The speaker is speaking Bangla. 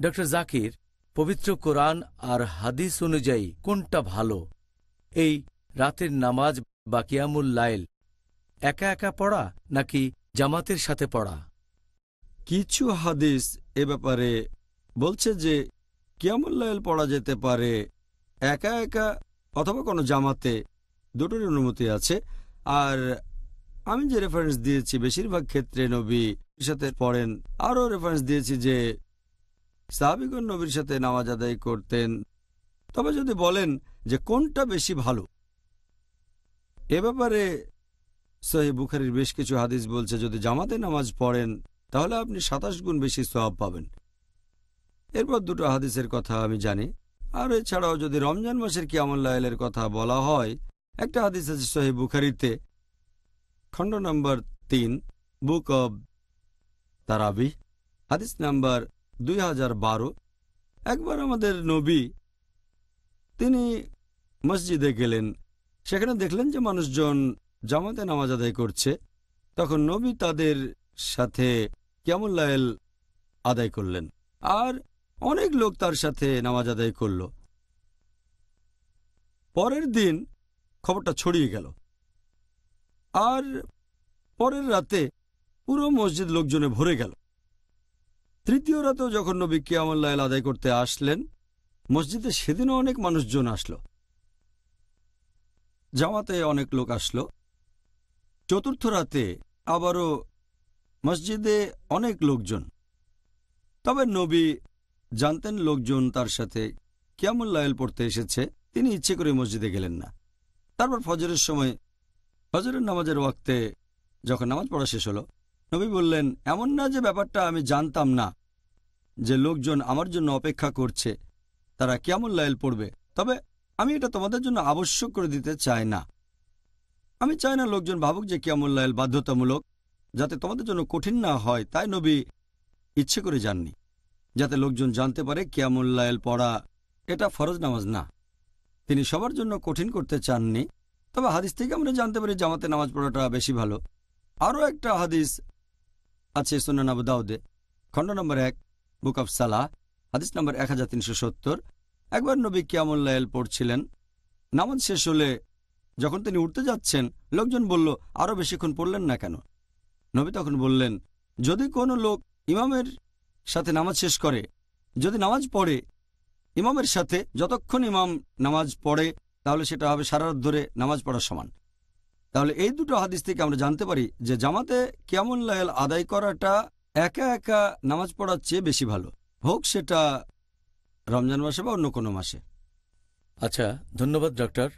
ড জাকির পবিত্র কোরআন আর হাদিস অনুযায়ী কোনটা ভালো এই রাতের নামাজ বা কিয়ামুল লাইল একা একা পড়া নাকি জামাতের সাথে পড়া কিছু হাদিস এ ব্যাপারে বলছে যে কিয়ামুল্লাইল পড়া যেতে পারে একা একা অথবা কোনো জামাতে দুটোর অনুমতি আছে আর আমি যে রেফারেন্স দিয়েছি বেশিরভাগ ক্ষেত্রে নবী সাথে পড়েন আরও রেফারেন্স দিয়েছি যে সাবিগুন নবীর সাথে নামাজ আদায় করতেন তবে যদি বলেন যে কোনটা বেশি ভালো এ ব্যাপারে সহি বুখারির বেশ কিছু হাদিস বলছে যদি জামাতে নামাজ পড়েন তাহলে আপনি সাতাশ গুণ বেশি সবাব পাবেন এরপর দুটো হাদিসের কথা আমি জানি আর এছাড়াও যদি রমজান মাসের কিয়ামুল্লাহলের কথা বলা হয় একটা হাদিস আছে সহি বুখারিতে খণ্ড নম্বর তিন বুক অব তারাবি হাদিস নাম্বার দুই একবার আমাদের নবী তিনি মসজিদে গেলেন সেখানে দেখলেন যে মানুষজন জামাতে নামাজ আদায় করছে তখন নবী তাদের সাথে ক্যামুল্লায়েল আদায় করলেন আর অনেক লোক তার সাথে নামাজ আদায় করল পরের দিন খবরটা ছড়িয়ে গেল আর পরের রাতে পুরো মসজিদ লোকজনে ভরে গেল তৃতীয় রাতেও যখন নবী কিয়ামুল্লাইল আদায় করতে আসলেন মসজিদে সেদিনও অনেক মানুষজন আসলো জামাতে অনেক লোক আসলো চতুর্থ রাতে আবারও মসজিদে অনেক লোকজন তবে নবী জানতেন লোকজন তার সাথে কিয়ামুল্লাইল পড়তে এসেছে তিনি ইচ্ছে করে মসজিদে গেলেন না তারপর ফজরের সময় ফজরের নামাজের ওয়াক্তে যখন নামাজ পড়া শেষ হলো নবী বললেন এমন না যে ব্যাপারটা আমি জানতাম না যে লোকজন আমার জন্য অপেক্ষা করছে তারা কেমন লাইল পড়বে তবে আমি এটা তোমাদের জন্য আবশ্যক করে দিতে চাই না আমি চাই না লোকজন ভাবুক যে কেমন লাইল বাধ্যতামূলক যাতে তোমাদের জন্য কঠিন না হয় তাই নবী ইচ্ছে করে যাননি যাতে লোকজন জানতে পারে কেমন লাইল পড়া এটা ফরজ নামাজ না তিনি সবার জন্য কঠিন করতে চাননি তবে হাদিস থেকে আমরা জানতে পারি জামাতে নামাজ পড়াটা বেশি ভালো আরও একটা হাদিস আছে সুনান আবু দাউদে খণ্ড নম্বর এক বুক অফ সালাহ হাদিস নম্বর এক হাজার তিনশো সত্তর একবার নবী কিয়ামুল্লাইল পড়ছিলেন নামাজ শেষ হলে যখন তিনি উঠতে যাচ্ছেন লোকজন বলল আরও বেশিক্ষণ পড়লেন না কেন নবী তখন বললেন যদি কোনো লোক ইমামের সাথে নামাজ শেষ করে যদি নামাজ পড়ে ইমামের সাথে যতক্ষণ ইমাম নামাজ পড়ে তাহলে সেটা হবে সারা রাত ধরে নামাজ পড়ার সমান তাহলে এই দুটো হাদিস থেকে আমরা জানতে পারি যে জামাতে কেমন লাইল আদায় করাটা একা একা নামাজ পড়ার চেয়ে বেশি ভালো হোক সেটা রমজান মাসে বা অন্য কোনো মাসে আচ্ছা ধন্যবাদ ডক্টর